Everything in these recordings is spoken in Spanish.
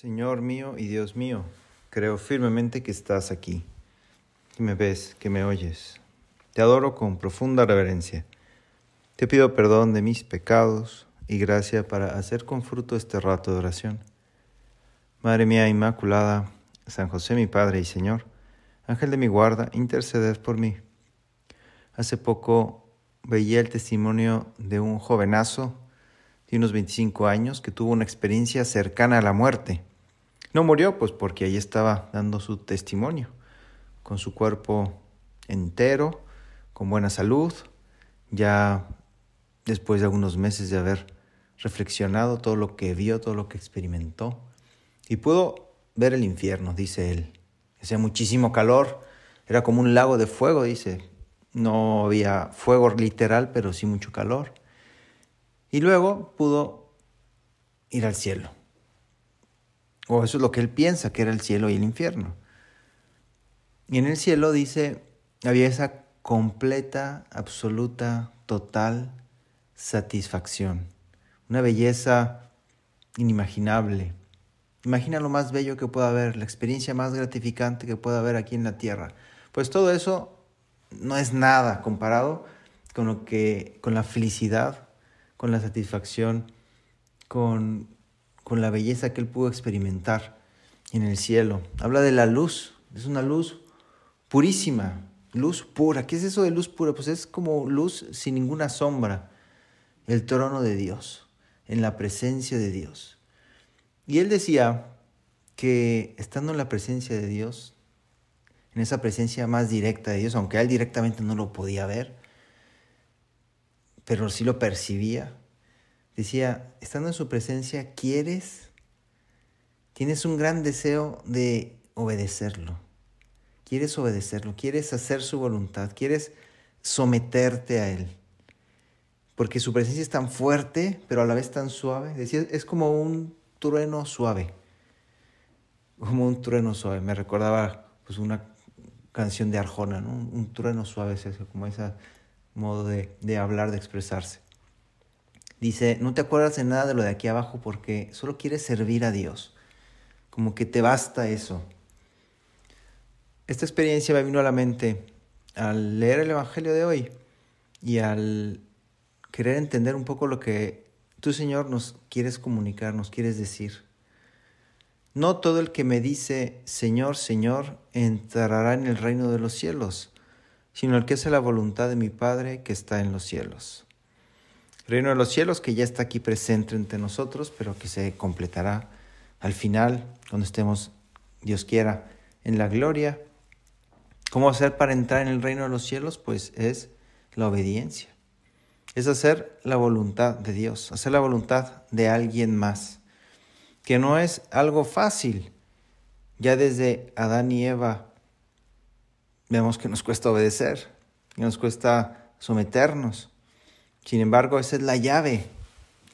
Señor mío y Dios mío, creo firmemente que estás aquí, que me ves, que me oyes. Te adoro con profunda reverencia. Te pido perdón de mis pecados y gracia para hacer con fruto este rato de oración. Madre mía Inmaculada, San José mi Padre y Señor, Ángel de mi guarda, interceded por mí. Hace poco veía el testimonio de un jovenazo de unos 25 años que tuvo una experiencia cercana a la muerte. No murió, pues porque allí estaba dando su testimonio, con su cuerpo entero, con buena salud, ya después de algunos meses de haber reflexionado todo lo que vio, todo lo que experimentó, y pudo ver el infierno, dice él. Hacía muchísimo calor, era como un lago de fuego, dice. No había fuego literal, pero sí mucho calor. Y luego pudo ir al cielo. O eso es lo que él piensa, que era el cielo y el infierno. Y en el cielo dice, había esa completa, absoluta, total satisfacción. Una belleza inimaginable. Imagina lo más bello que pueda haber, la experiencia más gratificante que pueda haber aquí en la tierra. Pues todo eso no es nada comparado con lo que con la felicidad, con la satisfacción, con con la belleza que él pudo experimentar en el cielo. Habla de la luz, es una luz purísima, luz pura. ¿Qué es eso de luz pura? Pues es como luz sin ninguna sombra, el trono de Dios, en la presencia de Dios. Y él decía que estando en la presencia de Dios, en esa presencia más directa de Dios, aunque él directamente no lo podía ver, pero sí lo percibía, Decía, estando en su presencia, quieres, tienes un gran deseo de obedecerlo. Quieres obedecerlo, quieres hacer su voluntad, quieres someterte a Él. Porque su presencia es tan fuerte, pero a la vez tan suave. Decía, es como un trueno suave. Como un trueno suave. Me recordaba pues, una canción de Arjona, ¿no? un, trueno suave, es eso, como ese modo de hablar, de expresarse dice, no te acuerdas de nada de lo de aquí abajo porque solo quieres servir a Dios. Como que te basta eso. Esta experiencia me vino a la mente al leer el Evangelio de hoy y al querer entender un poco lo que tú, Señor, nos quieres comunicar, nos quieres decir. No todo el que me dice, Señor, Señor, entrará en el reino de los cielos, sino el que hace la voluntad de mi Padre que está en los cielos reino de los cielos que ya está aquí presente entre nosotros, pero que se completará al final, cuando estemos, Dios quiera, en la gloria. ¿Cómo hacer para entrar en el reino de los cielos? Pues es la obediencia. Es hacer la voluntad de Dios, hacer la voluntad de alguien más, que no es algo fácil. Ya desde Adán y Eva vemos que nos cuesta obedecer, que nos cuesta someternos. Sin embargo, esa es la llave,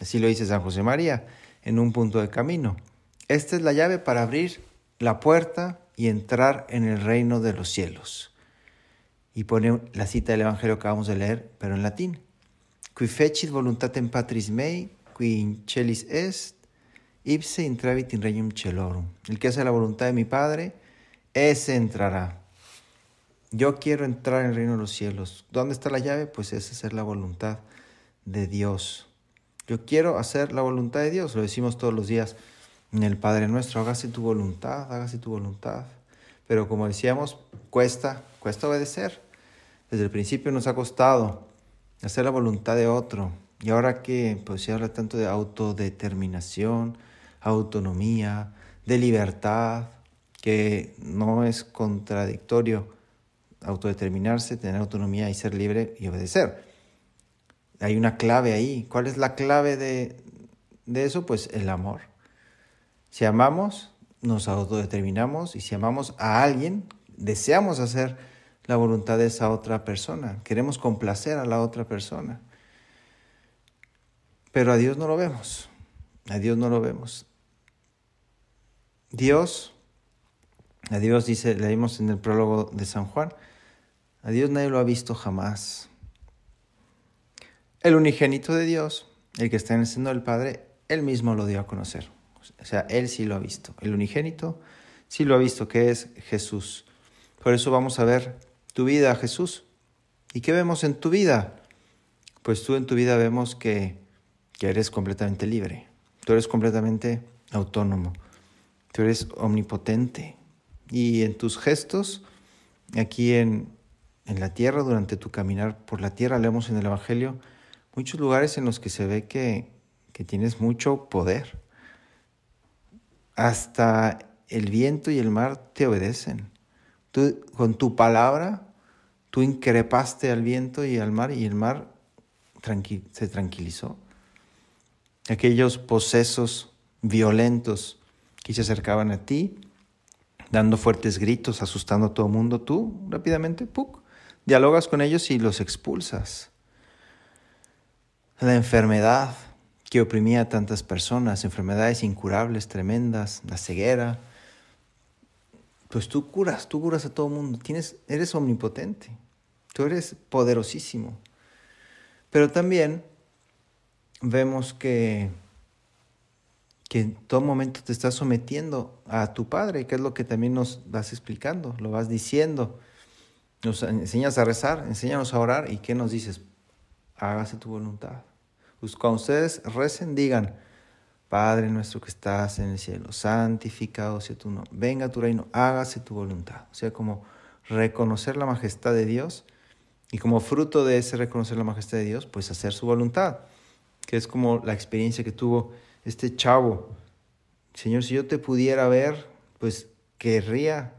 así lo dice San José María, en un punto de camino. Esta es la llave para abrir la puerta y entrar en el reino de los cielos. Y pone la cita del Evangelio que acabamos de leer, pero en latín. Qui fecit voluntatem patris mei, qui in celis est, ipse intravit in regnum celorum. El que hace la voluntad de mi Padre, ese entrará. Yo quiero entrar en el reino de los cielos. ¿Dónde está la llave? Pues es hacer la voluntad de Dios. Yo quiero hacer la voluntad de Dios, lo decimos todos los días en el Padre Nuestro, hágase tu voluntad, hágase tu voluntad. Pero como decíamos, cuesta, cuesta obedecer. Desde el principio nos ha costado hacer la voluntad de otro. Y ahora que pues, se habla tanto de autodeterminación, autonomía, de libertad, que no es contradictorio autodeterminarse, tener autonomía y ser libre y obedecer. Hay una clave ahí. ¿Cuál es la clave de, eso? Pues el amor. Si amamos, nos autodeterminamos y si amamos a alguien, deseamos hacer la voluntad de esa otra persona. Queremos complacer a la otra persona. Pero a Dios no lo vemos. A Dios no lo vemos. Dios, a Dios dice, leímos en el prólogo de San Juan, a Dios nadie lo ha visto jamás el unigénito de Dios, el que está en el seno del Padre, él mismo lo dio a conocer. O sea, él sí lo ha visto. El unigénito sí lo ha visto, que es Jesús. Por eso vamos a ver tu vida, Jesús. ¿Y qué vemos en tu vida? Pues tú en tu vida vemos que, eres completamente libre. Tú eres completamente autónomo. Tú eres omnipotente. Y en tus gestos, aquí en, en la tierra, durante tu caminar por la tierra, leemos en el Evangelio, muchos lugares en los que se ve que, tienes mucho poder. Hasta el viento y el mar te obedecen. Tú, con tu palabra, tú increpaste al viento y al mar y el mar se tranquilizó. Aquellos posesos violentos que se acercaban a ti, dando fuertes gritos, asustando a todo el mundo, tú rápidamente, dialogas con ellos y los expulsas la enfermedad que oprimía a tantas personas, enfermedades incurables, tremendas, la ceguera. Pues tú curas, tú curas a todo el mundo, Tienes, eres omnipotente, tú eres poderosísimo. Pero también vemos que, que en todo momento te estás sometiendo a tu Padre, que es lo que también nos vas explicando, lo vas diciendo. Nos enseñas a rezar, enséñanos a orar y ¿qué nos dices? Hágase tu voluntad. Pues cuando ustedes recen, digan, Padre nuestro que estás en el cielo, santificado sea tu nombre, venga tu reino, hágase tu voluntad. O sea, como reconocer la majestad de Dios y como fruto de ese reconocer la majestad de Dios, pues hacer su voluntad, que es como la experiencia que tuvo este chavo. Señor, si yo te pudiera ver, pues querría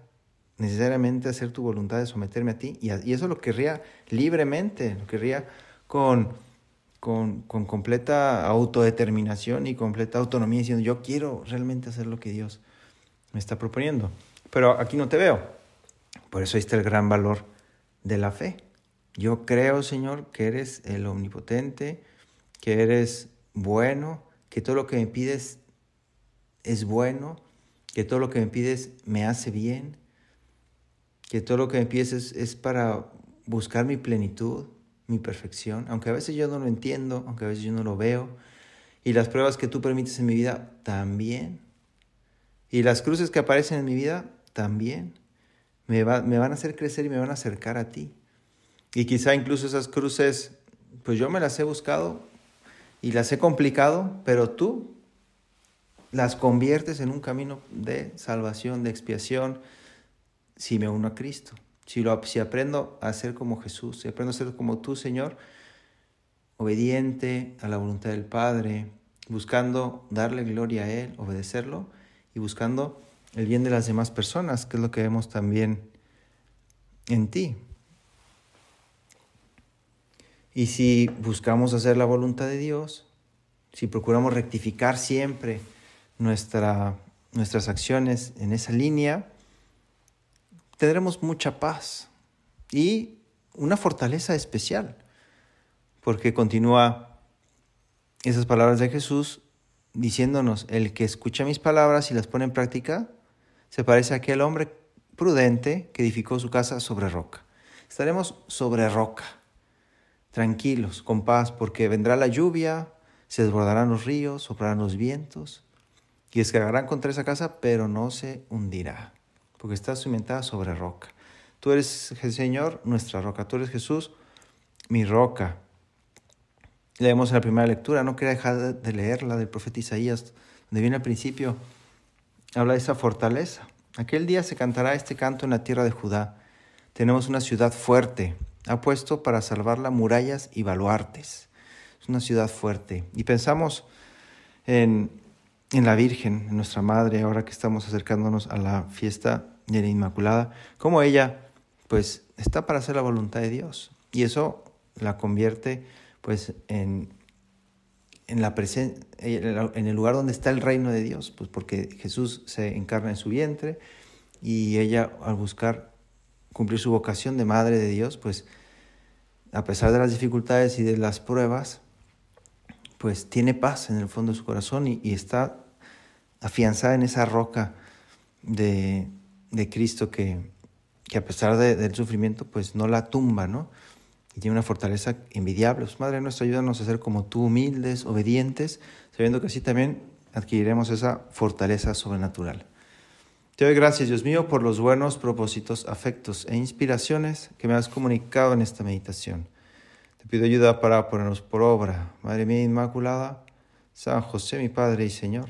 necesariamente hacer tu voluntad de someterme a ti y, eso lo querría libremente, lo querría con con, completa autodeterminación y completa autonomía, diciendo yo quiero realmente hacer lo que Dios me está proponiendo. Pero aquí no te veo. Por eso ahí está el gran valor de la fe. Yo creo, Señor, que eres el omnipotente, que eres bueno, que todo lo que me pides es bueno, que todo lo que me pides me hace bien, que todo lo que me pides es para buscar mi plenitud, mi perfección, aunque a veces yo no lo entiendo, aunque a veces yo no lo veo, y las pruebas que tú permites en mi vida también, y las cruces que aparecen en mi vida también, me, me van a hacer crecer y me van a acercar a ti. Y quizá incluso esas cruces, pues yo me las he buscado y las he complicado, pero tú las conviertes en un camino de salvación, de expiación, si me uno a Cristo. Si, lo, si aprendo a ser como Jesús, si aprendo a ser como tú, Señor, obediente a la voluntad del Padre, buscando darle gloria a Él, obedecerlo y buscando el bien de las demás personas, que es lo que vemos también en ti. Y si buscamos hacer la voluntad de Dios, si procuramos rectificar siempre nuestra, nuestras acciones en esa línea, tendremos mucha paz y una fortaleza especial, porque continúa esas palabras de Jesús diciéndonos, el que escucha mis palabras y las pone en práctica, se parece a aquel hombre prudente que edificó su casa sobre roca. Estaremos sobre roca, tranquilos, con paz, porque vendrá la lluvia, se desbordarán los ríos, soplarán los vientos, y descargarán contra esa casa, pero no se hundirá porque está cimentada sobre roca. Tú eres, el Señor, nuestra roca. Tú eres Jesús, mi roca. Leemos en la primera lectura, no quería dejar de leerla del profeta Isaías, donde viene al principio, habla de esa fortaleza. Aquel día se cantará este canto en la tierra de Judá. Tenemos una ciudad fuerte, ha puesto para salvarla murallas y baluartes. Es una ciudad fuerte. Y pensamos en en la Virgen, en nuestra Madre, ahora que estamos acercándonos a la fiesta de la Inmaculada, como ella pues está para hacer la voluntad de Dios. Y eso la convierte pues en, en, la en el lugar donde está el reino de Dios, pues porque Jesús se encarna en su vientre y ella al buscar cumplir su vocación de madre de Dios, pues a pesar de las dificultades y de las pruebas, pues tiene paz en el fondo de su corazón y está afianzada en esa roca de, Cristo que, a pesar del sufrimiento, pues no la tumba, ¿no? Y tiene una fortaleza envidiable. Pues, Madre nuestra, ayúdanos a ser como tú, humildes, obedientes, sabiendo que así también adquiriremos esa fortaleza sobrenatural. Te doy gracias, Dios mío, por los buenos propósitos, afectos e inspiraciones que me has comunicado en esta meditación. Te pido ayuda para ponernos por obra. Madre mía Inmaculada, San José, mi Padre y Señor